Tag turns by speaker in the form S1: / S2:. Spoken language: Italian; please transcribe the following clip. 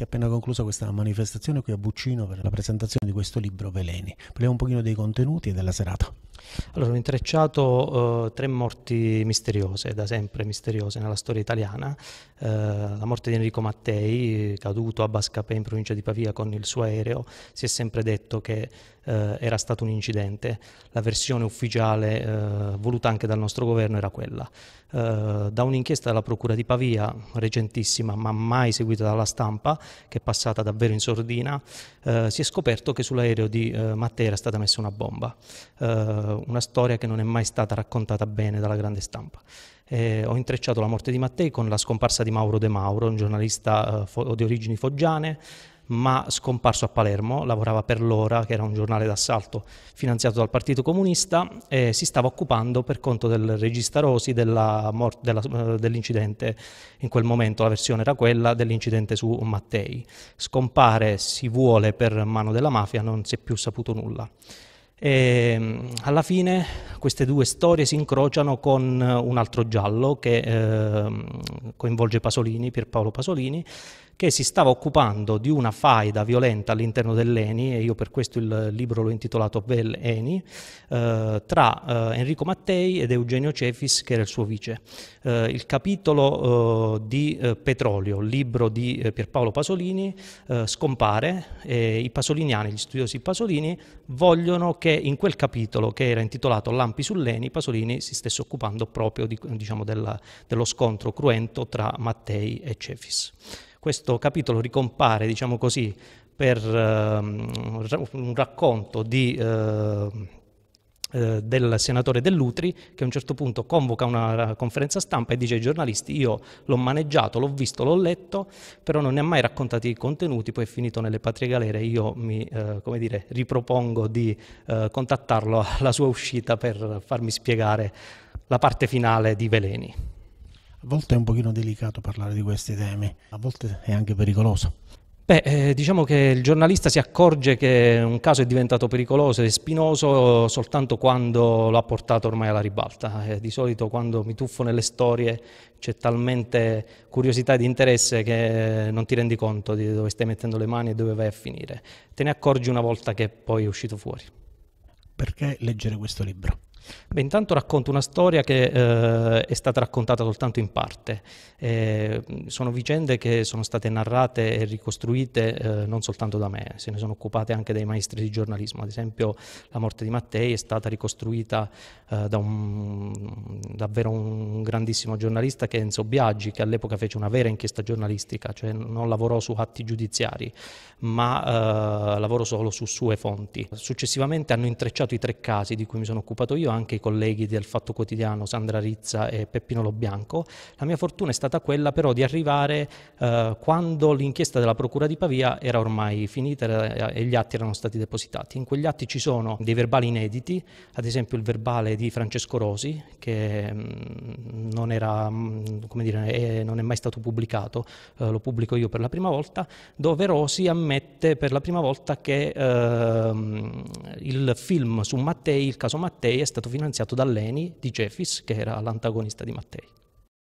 S1: si è appena conclusa questa manifestazione qui a Buccino per la presentazione di questo libro Veleni. Parliamo un pochino dei contenuti e della serata. Allora, ho intrecciato eh, tre morti misteriose, da sempre misteriose nella storia italiana. Eh, la morte di Enrico Mattei, caduto a Bascapè in provincia di Pavia con il suo aereo, si è sempre detto che eh, era stato un incidente. La versione ufficiale eh, voluta anche dal nostro governo era quella. Eh, da un'inchiesta della Procura di Pavia, recentissima ma mai seguita dalla stampa, che è passata davvero in sordina, eh, si è scoperto che sull'aereo di Mattei era stata messa una bomba una storia che non è mai stata raccontata bene dalla grande stampa. Eh, ho intrecciato la morte di Mattei con la scomparsa di Mauro De Mauro, un giornalista eh, fo- di origini foggiane, ma scomparso a Palermo, lavorava per l'Ora, che era un giornale d'assalto finanziato dal Partito Comunista, e si stava occupando per conto del regista Rosi della mort- della, eh, dell'incidente, in quel momento la versione era quella dell'incidente su Mattei. Scompare, si vuole per mano della mafia, non si è più saputo nulla. E ehm, alla fine queste due storie si incrociano con eh, un altro giallo che eh, coinvolge Pasolini, Pierpaolo Pasolini, che si stava occupando di una faida violenta all'interno dell'ENI, e io per questo il libro l'ho intitolato Bel ENI, eh, tra eh, Enrico Mattei ed Eugenio Cefis, che era il suo vice. Eh, il capitolo eh, di eh, Petrolio, libro di eh, Pierpaolo Pasolini, scompare e i pasoliniani, gli studiosi pasolini, vogliono che in quel capitolo, che era intitolato Lampi sull'ENI, Pasolini si stesse occupando proprio di, diciamo, della, dello scontro cruento tra Mattei e Cefis. Questo capitolo ricompare, diciamo così, per ehm, un racconto di, eh, eh, del senatore Dell'Utri che a un certo punto convoca una conferenza stampa e dice ai giornalisti io l'ho maneggiato, l'ho visto, l'ho letto, però non ne ha mai raccontati i contenuti, poi è finito nelle patrie galere, io mi eh, come dire, ripropongo di eh, contattarlo alla sua uscita per farmi spiegare la parte finale di Veleni. A volte è un pochino delicato parlare di questi temi, a volte è anche pericoloso. Beh, eh, diciamo che il giornalista si accorge che un caso è diventato pericoloso e spinoso soltanto quando l'ha portato ormai alla ribalta. Eh, di solito quando mi tuffo nelle storie c'è talmente curiosità ed interesse che non ti rendi conto di dove stai mettendo le mani e dove vai a finire. Te ne accorgi una volta che poi è uscito fuori. Perché leggere questo libro? Beh, intanto racconto una storia che eh, è stata raccontata soltanto in parte. Eh, sono vicende che sono state narrate e ricostruite eh, non soltanto da me, se ne sono occupate anche dei maestri di giornalismo. Ad esempio, la morte di Mattei è stata ricostruita eh, da un, davvero un grandissimo giornalista che è Enzo Biaggi, che all'epoca fece una vera inchiesta giornalistica, cioè non lavorò su atti giudiziari, ma eh, lavorò solo su sue fonti. Successivamente hanno intrecciato i tre casi di cui mi sono occupato io anche i colleghi del Fatto Quotidiano, Sandra Rizza e Peppino Lobianco. La mia fortuna è stata quella però di arrivare eh, quando l'inchiesta della Procura di Pavia era ormai finita e gli atti erano stati depositati. In quegli atti ci sono dei verbali inediti, ad esempio il verbale di Francesco Rosi, che mm, non, era, mh, mm, dire, è, non, è, mai stato pubblicato, eh, lo pubblico io per la prima volta, dove Rosi ammette per la prima volta che eh, il film su Mattei, il caso Mattei, è stato finanziato dall'ENI di Jeffis, che era l'antagonista di Mattei.